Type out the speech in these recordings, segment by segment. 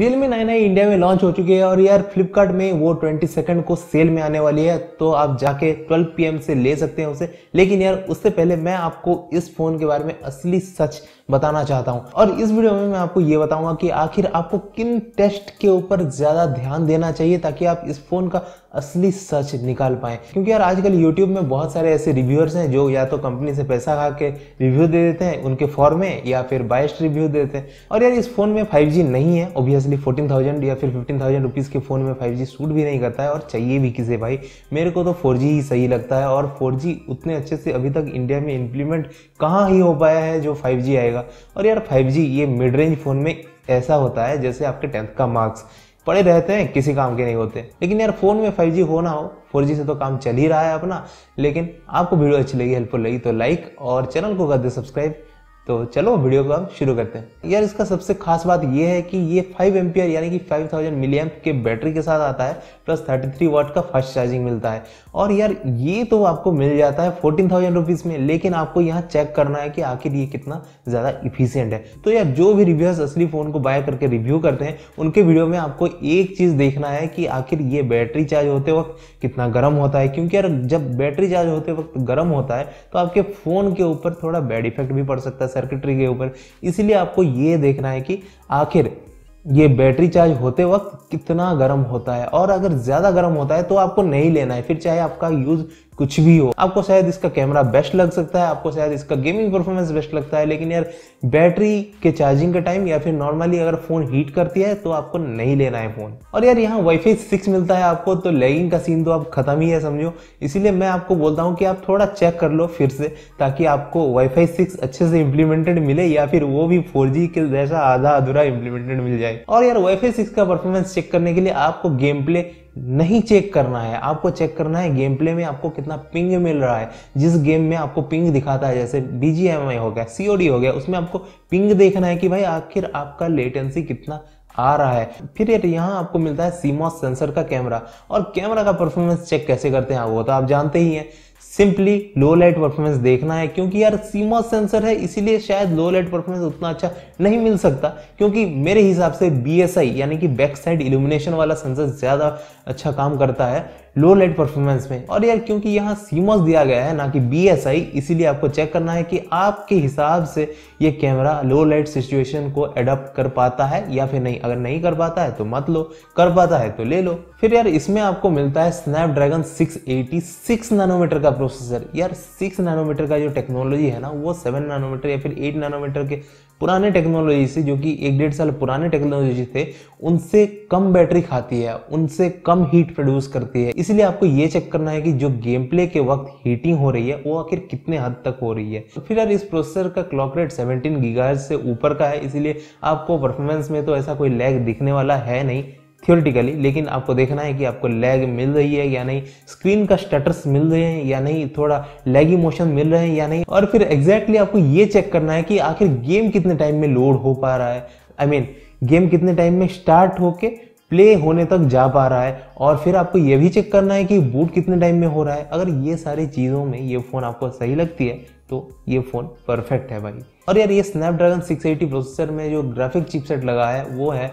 Realme nine I India में launch हो चुकी है और यार फ्लिपकार्ट में वो ट्वेंटी सेकेंड को सेल में आने वाली है तो आप जाके 12 पीएम से ले सकते हैं उसे लेकिन यार उससे पहले मैं आपको इस फोन के बारे में असली सच बताना चाहता हूँ और इस वीडियो में मैं आपको ये बताऊंगा कि आखिर आपको किन टेस्ट के ऊपर ज़्यादा ध्यान देना चाहिए ताकि आप इस फ़ोन का असली सच निकाल पाए क्योंकि यार आजकल यूट्यूब में बहुत सारे ऐसे रिव्यूअर्स हैं जो या तो कंपनी से पैसा खा के रिव्यू दे देते हैं उनके फॉर्म में या फिर बाइस्ट रिव्यू देते हैं और यार इस फ़ोन में 5G नहीं है ओबियसली 14,000 या फिर 15,000 रुपीज़ के फ़ोन में 5G सूट भी नहीं करता है और चाहिए भी किसे भाई मेरे को तो फोर ही सही लगता है और फोर उतने अच्छे से अभी तक इंडिया में इम्प्लीमेंट कहाँ ही हो पाया है जो फाइव आएगा जाएगा और यार 5G ये मिड रेंज फ़ोन में ऐसा होता है जैसे आपके टेंथ का मार्क्स पड़े रहते हैं किसी काम के नहीं होते लेकिन यार फ़ोन में 5G जी होना हो 4G से तो काम चल ही रहा है अपना लेकिन आपको वीडियो अच्छी लगी हेल्पफुल लगी तो लाइक और चैनल को कर दे सब्सक्राइब तो चलो वीडियो को हम शुरू करते हैं यार इसका सबसे खास बात यह है कि ये 5 एम्पियर यानी कि 5000 थाउजेंड मिली के बैटरी के साथ आता है प्लस 33 वाट का फास्ट चार्जिंग मिलता है और यार ये तो आपको मिल जाता है फोर्टीन थाउजेंड रुपीज़ में लेकिन आपको यहाँ चेक करना है कि आखिर ये कितना ज़्यादा इफिशियंट है तो यार जो भी रिव्यूअर्स असली फ़ोन को बाय करके रिव्यू करते हैं उनके वीडियो में आपको एक चीज़ देखना है कि आखिर ये बैटरी चार्ज होते वक्त कितना गर्म होता है क्योंकि यार जब बैटरी चार्ज होते वक्त गर्म होता है तो आपके फ़ोन के ऊपर थोड़ा बैड इफेक्ट भी पड़ सकता है सर्किटरी के ऊपर इसीलिए आपको ये देखना है कि आखिर ये बैटरी चार्ज होते वक्त कितना गर्म होता है और अगर ज़्यादा गर्म होता है तो आपको नहीं लेना है फिर चाहे आपका यूज़ कुछ भी हो आपको शायद इसका कैमरा बेस्ट लग सकता है आपको शायद इसका गेमिंग परफॉर्मेंस बेस्ट लगता है लेकिन यार बैटरी के चार्जिंग का टाइम या फिर नॉर्मली अगर फोन हीट करती है तो आपको नहीं लेना है फोन और यार यहाँ वाईफाई सिक्स मिलता है आपको तो लैगिंग का सीन तो आप खत्म ही है समझो इसीलिए मैं आपको बोलता हूँ कि आप थोड़ा चेक कर लो फिर से ताकि आपको वाईफाई सिक्स अच्छे से इम्प्लीमेंटेड मिले या फिर वो भी फोर के जैसा आधा अधूरा इम्प्लीमेंटेड मिल जाए और यार वाईफाई सिक्स का परफॉर्मेंस चेक करने के लिए आपको गेम प्ले नहीं चेक करना है आपको चेक करना है गेम प्ले में आपको कितना पिंग मिल रहा है जिस गेम में आपको पिंग दिखाता है जैसे बी हो गया सीओडी हो गया उसमें आपको पिंग देखना है कि भाई आखिर आपका लेटेंसी कितना आ रहा है फिर यहाँ आपको मिलता है सीमॉस सेंसर का कैमरा और कैमरा का परफॉर्मेंस चेक कैसे करते हैं वो तो आप जानते ही हैं सिंपली लो लाइट परफॉर्मेंस देखना है क्योंकि यार सीमा सेंसर है इसीलिए शायद लो लाइट परफॉर्मेंस उतना अच्छा नहीं मिल सकता क्योंकि मेरे हिसाब से बी यानी कि बैक साइड इल्यूमिनेशन वाला सेंसर ज़्यादा अच्छा काम करता है लो लाइट परफॉर्मेंस में और यार क्योंकि यहाँ सीमोस दिया गया है ना कि बी इसीलिए आपको चेक करना है कि आपके हिसाब से ये कैमरा लो लाइट सिचुएशन को एडप्ट कर पाता है या फिर नहीं अगर नहीं कर पाता है तो मत लो कर पाता है तो ले लो फिर यार इसमें आपको मिलता है स्नैपड्रैगन 686 नैनोमीटर का प्रोसेसर यार 6 नैनोमीटर का जो टेक्नोलॉजी है ना वो 7 नैनोमीटर या फिर 8 नैनोमीटर के पुराने टेक्नोलॉजी से जो कि एक डेढ़ साल पुराने टेक्नोलॉजी थे उनसे कम बैटरी खाती है उनसे कम हीट प्रोड्यूस करती है इसलिए आपको ये चेक करना है कि जो गेम प्ले के वक्त हीटिंग हो रही है वो आखिर कितने हद तक हो रही है तो फिर यार इस प्रोसेसर का क्लॉक रेट 17 गीगाहर्ट्ज से ऊपर का है इसलिए आपको परफॉर्मेंस में तो ऐसा कोई लैग दिखने वाला है नहीं थियोरिटिकली लेकिन आपको देखना है कि आपको लैग मिल रही है या नहीं स्क्रीन का स्टेटस मिल रहे हैं या नहीं थोड़ा लैगी मोशन मिल रहे हैं या नहीं और फिर एग्जैक्टली exactly आपको ये चेक करना है कि आखिर गेम कितने टाइम में लोड हो पा रहा है I I mean mean, game कितने टाइम में स्टार्ट होके प्ले होने तक जा पा रहा है और फिर आपको ये भी चेक करना है कि बूट कितने टाइम में हो रहा है अगर ये सारी चीज़ों में ये फ़ोन आपको सही लगती है तो ये फ़ोन परफेक्ट है भाई और यार ये स्नैपड्रैगन 680 प्रोसेसर में जो ग्राफिक चिपसेट लगा है वो है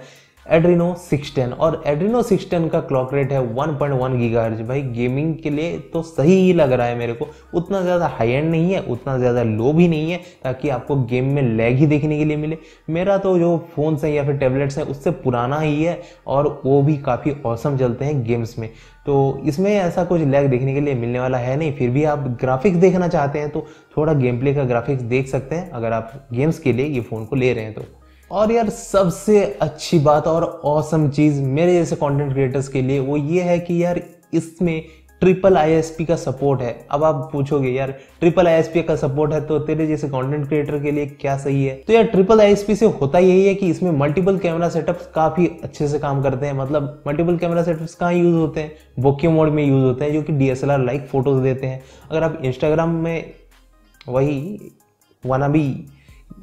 एड्रीनो 610 और एड्रीनो 610 का क्लॉक रेट है 1.1 पॉइंट भाई गेमिंग के लिए तो सही ही लग रहा है मेरे को उतना ज़्यादा हाई एंड नहीं है उतना ज़्यादा लो भी नहीं है ताकि आपको गेम में लैग ही देखने के लिए मिले मेरा तो जो फ़ोनस हैं या फिर टैबलेट्स हैं उससे पुराना ही है और वो भी काफ़ी औसम चलते हैं गेम्स में तो इसमें ऐसा कुछ लैग देखने के लिए मिलने वाला है नहीं फिर भी आप ग्राफिक्स देखना चाहते हैं तो थोड़ा गेम प्ले का ग्राफिक्स देख सकते हैं अगर आप गेम्स के लिए ये फ़ोन को ले रहे हैं तो और यार सबसे अच्छी बात और औसम चीज़ मेरे जैसे कंटेंट क्रिएटर्स के लिए वो ये है कि यार इसमें ट्रिपल आईएसपी का सपोर्ट है अब आप पूछोगे यार ट्रिपल आईएसपी का सपोर्ट है तो तेरे जैसे कंटेंट क्रिएटर के लिए क्या सही है तो यार ट्रिपल आईएसपी से होता यही है कि इसमें मल्टीपल कैमरा सेटअप्स काफी अच्छे से काम करते हैं मतलब मल्टीपल कैमरा सेटअप्स कहाँ यूज होते हैं बोके मोड में यूज होते हैं जो कि डीएसएलआर लाइक फोटोज देते हैं अगर आप इंस्टाग्राम में वही वन भी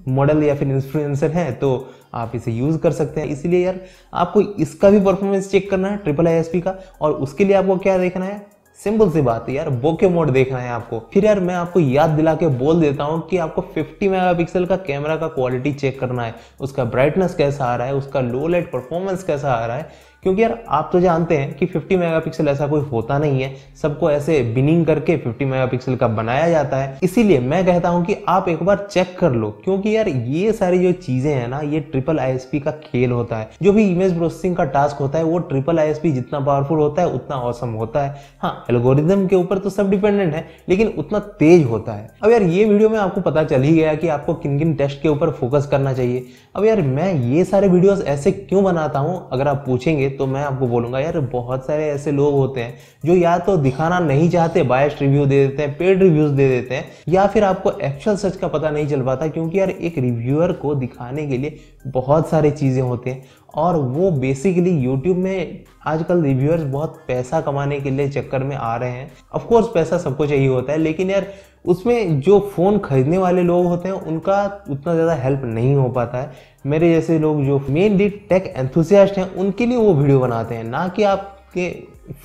मॉडल या फिर इन्फ्लुएंसर हैं तो आप इसे यूज़ कर सकते हैं इसलिए यार आपको इसका भी परफॉर्मेंस चेक करना है ट्रिपल आई का और उसके लिए आपको क्या देखना है सिंपल सी बात है यार बोके मोड देखना है आपको फिर यार मैं आपको याद दिला के बोल देता हूँ कि आपको 50 मेगापिक्सल का कैमरा का क्वालिटी चेक करना है उसका ब्राइटनेस कैसा आ रहा है उसका लो लाइट परफॉर्मेंस कैसा आ रहा है क्योंकि यार आप तो जानते हैं कि 50 मेगापिक्सल ऐसा कोई होता नहीं है सबको ऐसे बिनिंग करके 50 मेगापिक्सल का बनाया जाता है इसीलिए मैं कहता हूं कि आप एक बार चेक कर लो क्योंकि यार ये सारी जो चीजें हैं ना ये ट्रिपल आईएसपी का खेल होता है जो भी इमेज प्रोसेसिंग का टास्क होता है वो ट्रिपल आईएसपी जितना पावरफुल होता है उतना औसम होता है हाँ एल्गोरिज्म के ऊपर तो सब डिपेंडेंट है लेकिन उतना तेज होता है अब यार ये वीडियो में आपको पता चल ही गया कि आपको किन किन टेस्ट के ऊपर फोकस करना चाहिए अब यार मैं ये सारे वीडियो ऐसे क्यों बनाता हूँ अगर आप पूछेंगे तो मैं आपको बोलूँगा यार बहुत सारे ऐसे लोग होते हैं जो या तो दिखाना नहीं चाहते बायस्ट रिव्यू दे देते हैं पेड रिव्यूज़ दे देते हैं या फिर आपको एक्चुअल सच का पता नहीं चल पाता क्योंकि यार एक रिव्यूअर को दिखाने के लिए बहुत सारी चीज़ें होती हैं और वो बेसिकली यूट्यूब में आजकल रिव्यूअर्स बहुत पैसा कमाने के लिए चक्कर में आ रहे हैं ऑफकोर्स पैसा सबको चाहिए होता है लेकिन यार उसमें जो फ़ोन खरीदने वाले लोग होते हैं उनका उतना ज़्यादा हेल्प नहीं हो पाता है मेरे जैसे लोग जो मेनली टेक एंथुसियास्ट हैं उनके लिए वो वीडियो बनाते हैं ना कि आपके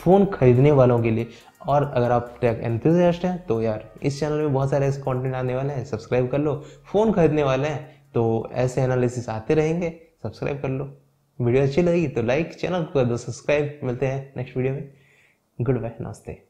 फ़ोन खरीदने वालों के लिए और अगर आप टेक एंथुजियास्ट हैं तो यार इस चैनल में बहुत सारे ऐसे कॉन्टेंट आने वाले हैं सब्सक्राइब कर लो फ़ोन खरीदने वाले हैं तो ऐसे एनालिसिस आते रहेंगे सब्सक्राइब कर लो वीडियो अच्छी लगी तो लाइक चैनल को कर दो सब्सक्राइब मिलते हैं नेक्स्ट वीडियो में गुड बाय नमस्ते